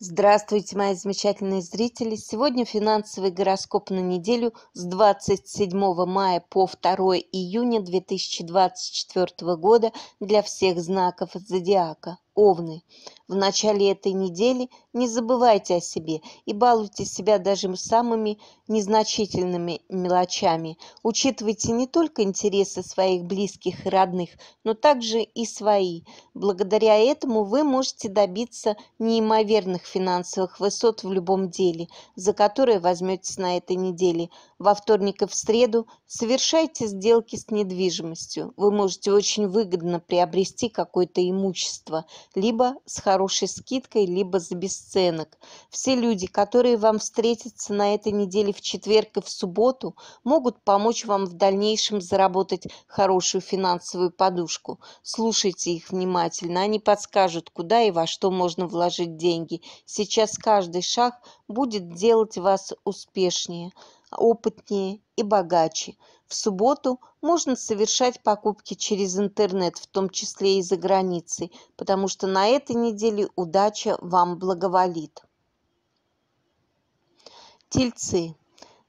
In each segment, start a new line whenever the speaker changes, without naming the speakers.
Здравствуйте, мои замечательные зрители! Сегодня финансовый гороскоп на неделю с 27 мая по 2 июня 2024 года для всех знаков зодиака. Овны, в начале этой недели не забывайте о себе и балуйте себя даже самыми незначительными мелочами. Учитывайте не только интересы своих близких и родных, но также и свои. Благодаря этому вы можете добиться неимоверных финансовых высот в любом деле, за которое возьметесь на этой неделе. Во вторник и в среду совершайте сделки с недвижимостью. Вы можете очень выгодно приобрести какое-то имущество – либо с хорошей скидкой, либо за бесценок. Все люди, которые вам встретятся на этой неделе в четверг и в субботу, могут помочь вам в дальнейшем заработать хорошую финансовую подушку. Слушайте их внимательно, они подскажут, куда и во что можно вложить деньги. Сейчас каждый шаг будет делать вас успешнее, опытнее и богаче. В субботу можно совершать покупки через интернет, в том числе и за границей, потому что на этой неделе удача вам благоволит. Тельцы.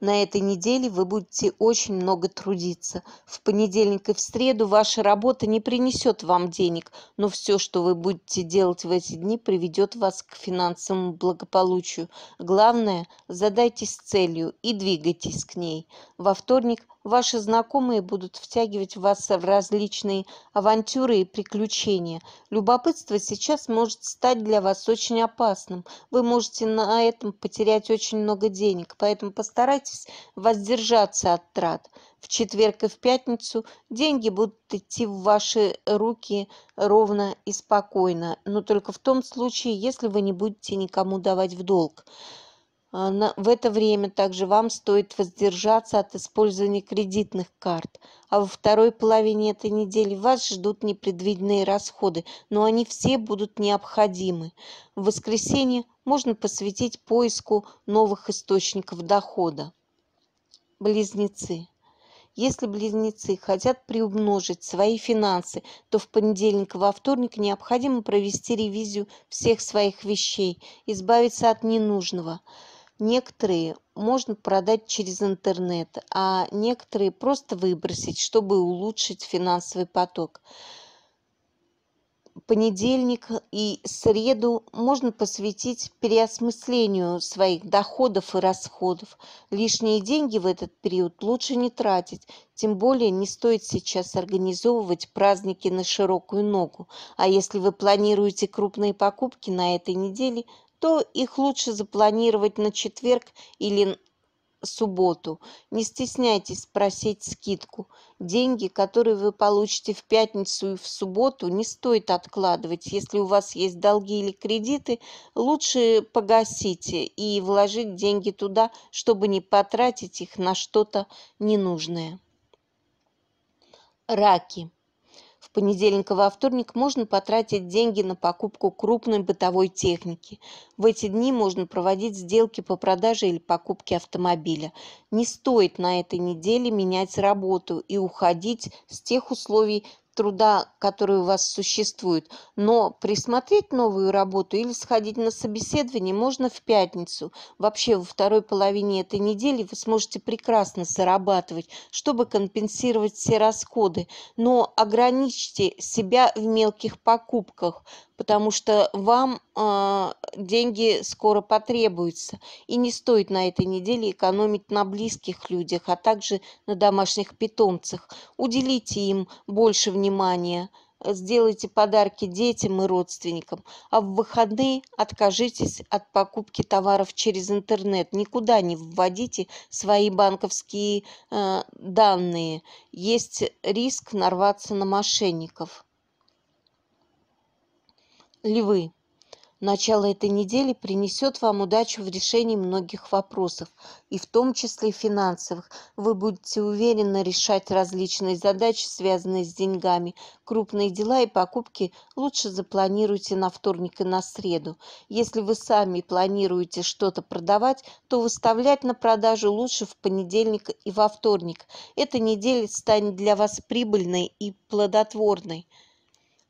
На этой неделе вы будете очень много трудиться. В понедельник и в среду ваша работа не принесет вам денег, но все, что вы будете делать в эти дни, приведет вас к финансовому благополучию. Главное, задайтесь целью и двигайтесь к ней. Во вторник Ваши знакомые будут втягивать вас в различные авантюры и приключения. Любопытство сейчас может стать для вас очень опасным. Вы можете на этом потерять очень много денег, поэтому постарайтесь воздержаться от трат. В четверг и в пятницу деньги будут идти в ваши руки ровно и спокойно, но только в том случае, если вы не будете никому давать в долг. А, в это время также вам стоит воздержаться от использования кредитных карт. А во второй половине этой недели вас ждут непредвиденные расходы, но они все будут необходимы. В воскресенье можно посвятить поиску новых источников дохода. Близнецы. Если близнецы хотят приумножить свои финансы, то в понедельник и во вторник необходимо провести ревизию всех своих вещей, избавиться от ненужного – Некоторые можно продать через интернет, а некоторые просто выбросить, чтобы улучшить финансовый поток. Понедельник и среду можно посвятить переосмыслению своих доходов и расходов. Лишние деньги в этот период лучше не тратить, тем более не стоит сейчас организовывать праздники на широкую ногу. А если вы планируете крупные покупки на этой неделе, то их лучше запланировать на четверг или субботу. Не стесняйтесь просить скидку. Деньги, которые вы получите в пятницу и в субботу, не стоит откладывать. Если у вас есть долги или кредиты, лучше погасите и вложить деньги туда, чтобы не потратить их на что-то ненужное. Раки – понедельника во вторник можно потратить деньги на покупку крупной бытовой техники. В эти дни можно проводить сделки по продаже или покупке автомобиля. Не стоит на этой неделе менять работу и уходить с тех условий, труда, который у вас существует, но присмотреть новую работу или сходить на собеседование можно в пятницу. Вообще во второй половине этой недели вы сможете прекрасно зарабатывать, чтобы компенсировать все расходы, но ограничьте себя в мелких покупках потому что вам э, деньги скоро потребуются. И не стоит на этой неделе экономить на близких людях, а также на домашних питомцах. Уделите им больше внимания сделайте подарки детям и родственникам, а в выходные откажитесь от покупки товаров через интернет, никуда не вводите свои банковские э, данные. Есть риск нарваться на мошенников. Львы, начало этой недели принесет вам удачу в решении многих вопросов, и в том числе финансовых. Вы будете уверенно решать различные задачи, связанные с деньгами. Крупные дела и покупки лучше запланируйте на вторник и на среду. Если вы сами планируете что-то продавать, то выставлять на продажу лучше в понедельник и во вторник. Эта неделя станет для вас прибыльной и плодотворной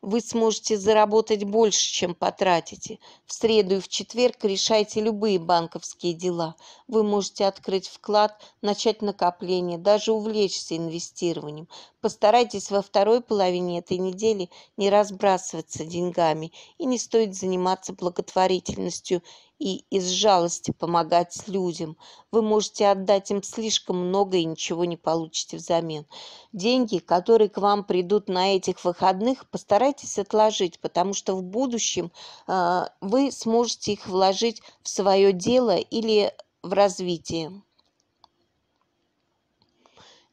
вы сможете заработать больше, чем потратите. В среду и в четверг решайте любые банковские дела. Вы можете открыть вклад, начать накопление, даже увлечься инвестированием. Постарайтесь во второй половине этой недели не разбрасываться деньгами и не стоит заниматься благотворительностью и из жалости помогать людям. Вы можете отдать им слишком много и ничего не получите взамен. Деньги, которые к вам придут на этих выходных, постарайтесь отложить, потому что в будущем э, вы сможете их вложить в свое дело или в развитие.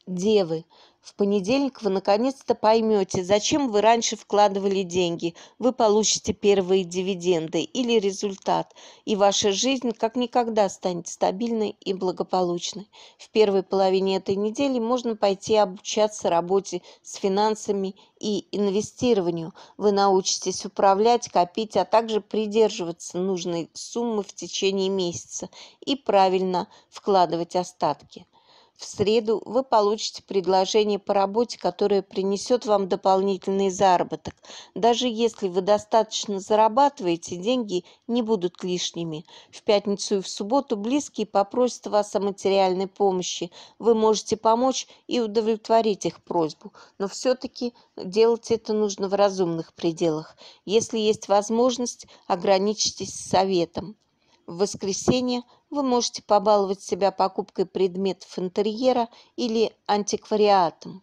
Девы, в понедельник вы наконец-то поймете, зачем вы раньше вкладывали деньги. Вы получите первые дивиденды или результат, и ваша жизнь как никогда станет стабильной и благополучной. В первой половине этой недели можно пойти обучаться работе с финансами и инвестированию. Вы научитесь управлять, копить, а также придерживаться нужной суммы в течение месяца и правильно вкладывать остатки. В среду вы получите предложение по работе, которое принесет вам дополнительный заработок. Даже если вы достаточно зарабатываете, деньги не будут лишними. В пятницу и в субботу близкие попросят вас о материальной помощи. Вы можете помочь и удовлетворить их просьбу, но все-таки делать это нужно в разумных пределах. Если есть возможность, ограничьтесь советом. В воскресенье вы можете побаловать себя покупкой предметов интерьера или антиквариатом.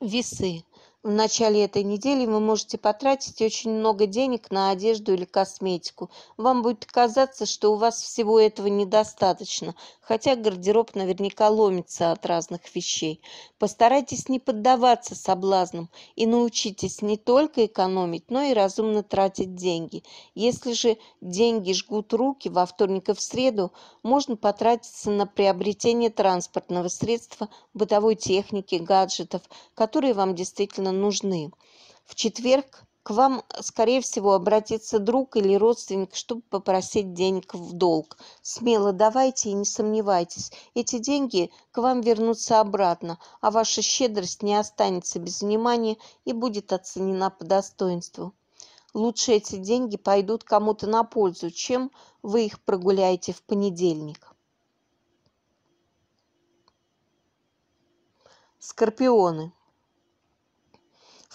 Весы в начале этой недели вы можете потратить очень много денег на одежду или косметику. Вам будет казаться, что у вас всего этого недостаточно, хотя гардероб наверняка ломится от разных вещей. Постарайтесь не поддаваться соблазнам и научитесь не только экономить, но и разумно тратить деньги. Если же деньги жгут руки во вторник и в среду, можно потратиться на приобретение транспортного средства, бытовой техники, гаджетов, которые вам действительно точно нужны. В четверг к вам, скорее всего, обратится друг или родственник, чтобы попросить денег в долг. Смело давайте и не сомневайтесь. Эти деньги к вам вернутся обратно, а ваша щедрость не останется без внимания и будет оценена по достоинству. Лучше эти деньги пойдут кому-то на пользу, чем вы их прогуляете в понедельник. Скорпионы.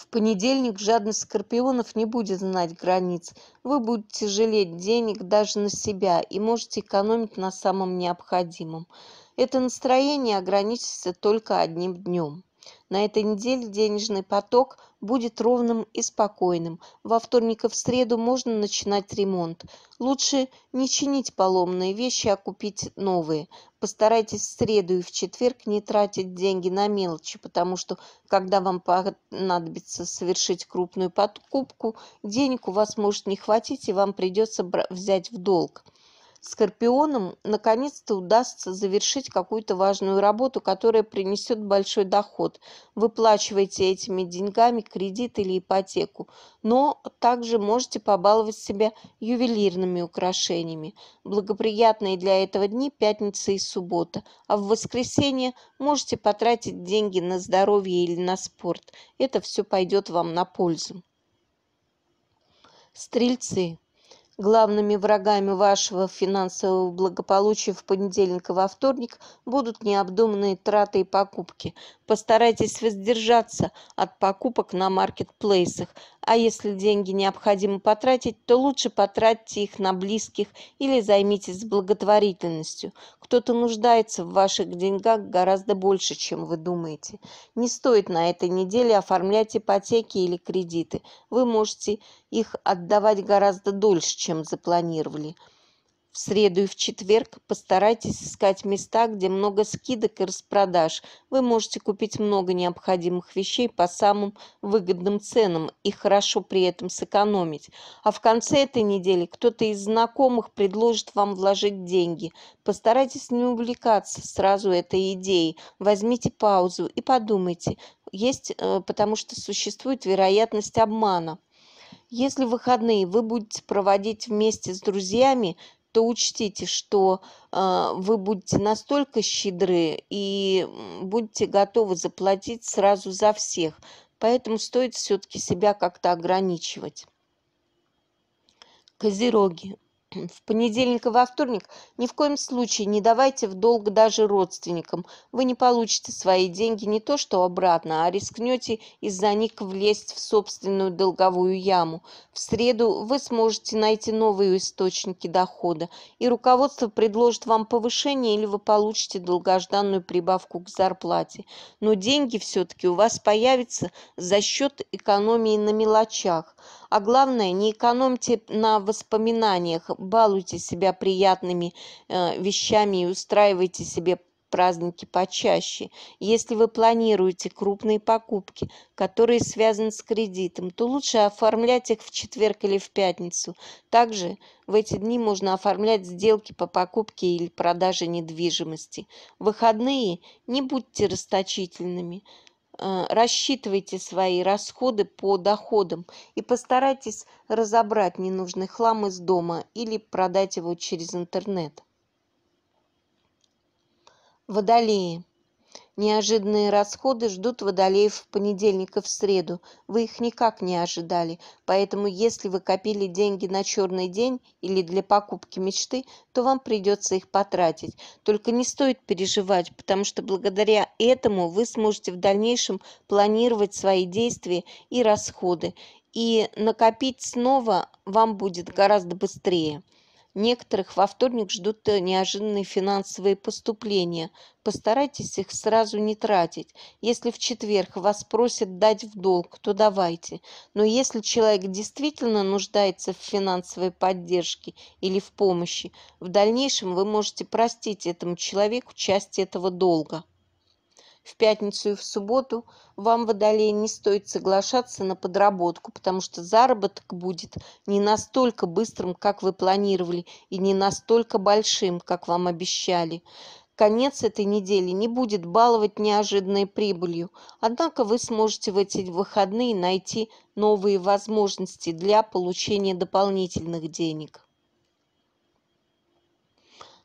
В понедельник жадность скорпионов не будет знать границ. Вы будете жалеть денег даже на себя и можете экономить на самом необходимом. Это настроение ограничится только одним днем на этой неделе денежный поток будет ровным и спокойным. Во вторник и в среду можно начинать ремонт. Лучше не чинить поломные вещи, а купить новые. Постарайтесь в среду и в четверг не тратить деньги на мелочи, потому что, когда вам понадобится совершить крупную покупку, денег у вас может не хватить, и вам придется взять в долг. Скорпионам наконец-то удастся завершить какую-то важную работу, которая принесет большой доход. Выплачивайте этими деньгами кредит или ипотеку, но также можете побаловать себя ювелирными украшениями. Благоприятные для этого дни пятница и суббота, а в воскресенье можете потратить деньги на здоровье или на спорт. Это все пойдет вам на пользу. Стрельцы. Главными врагами вашего финансового благополучия в понедельник и во вторник будут необдуманные траты и покупки. Постарайтесь воздержаться от покупок на маркетплейсах, а если деньги необходимо потратить, то лучше потратьте их на близких или займитесь благотворительностью. Кто-то нуждается в ваших деньгах гораздо больше, чем вы думаете. Не стоит на этой неделе оформлять ипотеки или кредиты. Вы можете их отдавать гораздо дольше, чем запланировали в среду и в четверг постарайтесь искать места, где много скидок и распродаж. Вы можете купить много необходимых вещей по самым выгодным ценам и хорошо при этом сэкономить. А в конце этой недели кто-то из знакомых предложит вам вложить деньги. Постарайтесь не увлекаться сразу этой идеей. Возьмите паузу и подумайте. Есть, э, потому что существует вероятность обмана. Если в выходные вы будете проводить вместе с друзьями, то учтите, что э, вы будете настолько щедры и будете готовы заплатить сразу за всех. Поэтому стоит все-таки себя как-то ограничивать. Козероги в понедельник и во вторник ни в коем случае не давайте в долг даже родственникам. Вы не получите свои деньги не то что обратно, а рискнете из-за них влезть в собственную долговую яму. В среду вы сможете найти новые источники дохода, и руководство предложит вам повышение или вы получите долгожданную прибавку к зарплате. Но деньги все-таки у вас появятся за счет экономии на мелочах. А главное, не экономьте на воспоминаниях, балуйте себя приятными э, вещами и устраивайте себе праздники почаще. Если вы планируете крупные покупки, которые связаны с кредитом, то лучше оформлять их в четверг или в пятницу. Также в эти дни можно оформлять сделки по покупке или продаже недвижимости. В выходные не будьте расточительными. Э, рассчитывайте свои расходы по доходам и постарайтесь разобрать ненужный хлам из дома или продать его через интернет. Водолеи. Неожиданные расходы ждут водолеев в понедельник и в среду. Вы их никак не ожидали. Поэтому, если вы копили деньги на черный день или для покупки мечты, то вам придется их потратить. Только не стоит переживать, потому что благодаря этому вы сможете в дальнейшем планировать свои действия и расходы. И накопить снова вам будет гораздо быстрее. Некоторых во вторник ждут э, неожиданные финансовые поступления. Постарайтесь их сразу не тратить. Если в четверг вас просят дать в долг, то давайте. Но если человек действительно нуждается в финансовой поддержке или в помощи, в дальнейшем вы можете простить этому человеку часть этого долга в пятницу и в субботу, вам, Водолей, не стоит соглашаться на подработку, потому что заработок будет не настолько быстрым, как вы планировали, и не настолько большим, как вам обещали. Конец этой недели не будет баловать неожиданной прибылью, однако вы сможете в эти выходные найти новые возможности для получения дополнительных денег.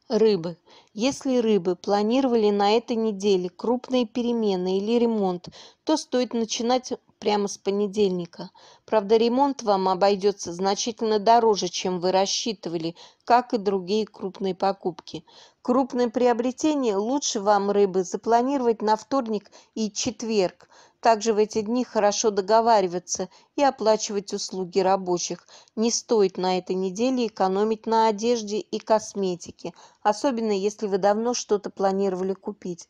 Рыбы. Если рыбы планировали на этой неделе крупные перемены или ремонт, то стоит начинать прямо с понедельника. Правда, ремонт вам обойдется значительно дороже, чем вы рассчитывали, как и другие крупные покупки. Крупные приобретения лучше вам рыбы запланировать на вторник и четверг. Также в эти дни хорошо договариваться и оплачивать услуги рабочих. Не стоит на этой неделе экономить на одежде и косметике, особенно если вы давно что-то планировали купить.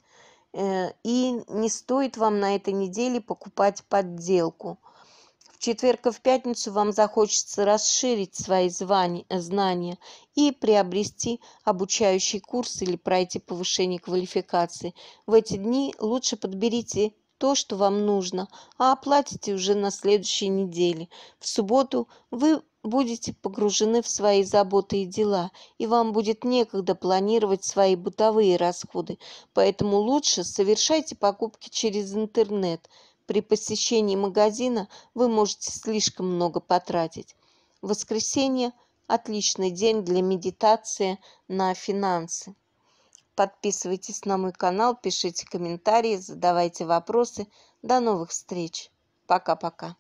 Э, и не стоит вам на этой неделе покупать подделку – четверг и в пятницу вам захочется расширить свои звания, знания и приобрести обучающий курс или пройти повышение квалификации. В эти дни лучше подберите то, что вам нужно, а оплатите уже на следующей неделе. В субботу вы будете погружены в свои заботы и дела, и вам будет некогда планировать свои бытовые расходы, поэтому лучше совершайте покупки через интернет – при посещении магазина вы можете слишком много потратить. Воскресенье – отличный день для медитации на финансы. Подписывайтесь на мой канал, пишите комментарии, задавайте вопросы. До новых встреч. Пока-пока.